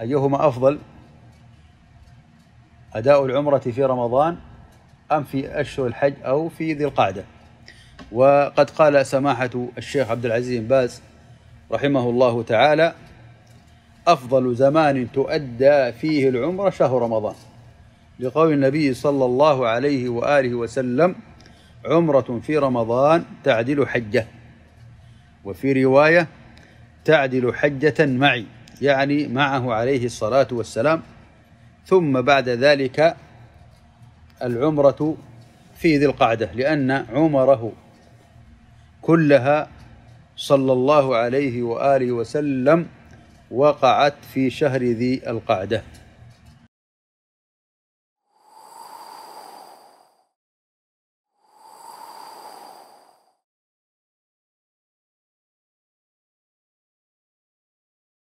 أيهما أفضل أداء العمرة في رمضان أم في أشهر الحج أو في ذي القعدة وقد قال سماحة الشيخ عبد العزيز بن باز رحمه الله تعالى أفضل زمان تؤدى فيه العمرة شهر رمضان لقول النبي صلى الله عليه وآله وسلم عمرة في رمضان تعدل حجة وفي رواية تعدل حجة معي يعني معه عليه الصلاة والسلام ثم بعد ذلك العمرة في ذي القعدة لأن عمره كلها صلى الله عليه وآله وسلم وقعت في شهر ذي القعده